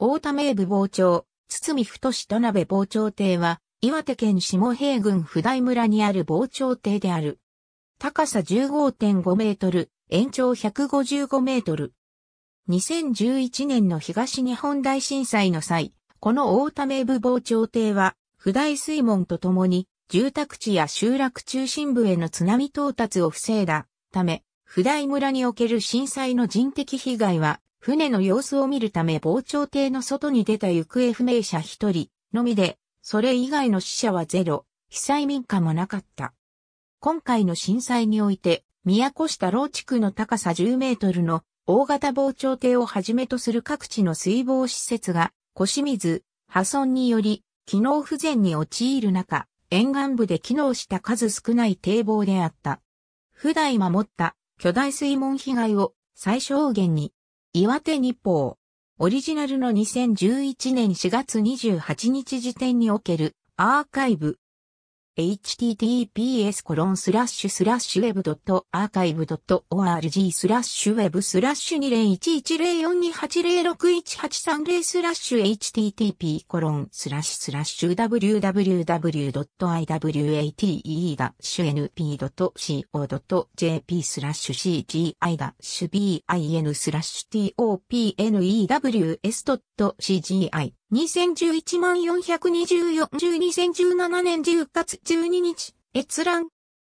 大田名部防潮、堤太田鍋防潮堤は、岩手県下平郡普代村にある防潮堤である。高さ15.5メートル、延長155メートル。2011年の東日本大震災の際、この大田名部防潮堤は、普代水門とともに、住宅地や集落中心部への津波到達を防いだため、普代村における震災の人的被害は船の様子を見るため防潮堤の外に出た行方不明者一人のみで、それ以外の死者はゼロ、被災民家もなかった。今回の震災において、宮古下老地区の高さ10メートルの大型防潮堤をはじめとする各地の水防施設が、腰水、破損により、機能不全に陥る中、沿岸部で機能した数少ない堤防であった。普代守った巨大水門被害を最小限に岩手日報。オリジナルの2011年4月28日時点におけるアーカイブ https web.archive.org web 20110428061830 http www.iwate-np.co.jp cgi-bin topnews.cgi 2011万424、2017年10月12日、閲覧。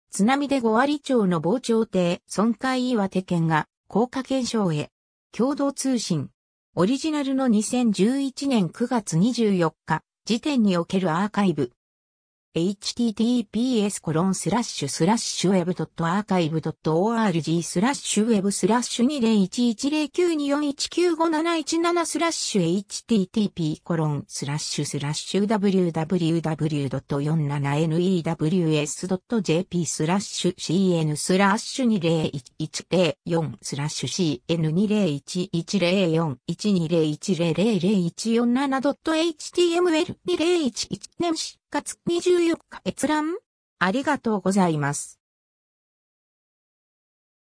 津波で5割町の防潮堤、損壊岩手県が、効果検証へ。共同通信。オリジナルの2011年9月24日、時点におけるアーカイブ。https コロンスラッシュスラッシュ web.archive.org スラッシュ web スラッシュ20110924195717スラッシュ http コロンスラッシュスラッシュ www.47news.jp スラッシュ cn スラッシュ20104スラッシュ cn20110412010001417.html2011 年月24日閲覧ありがとうございます。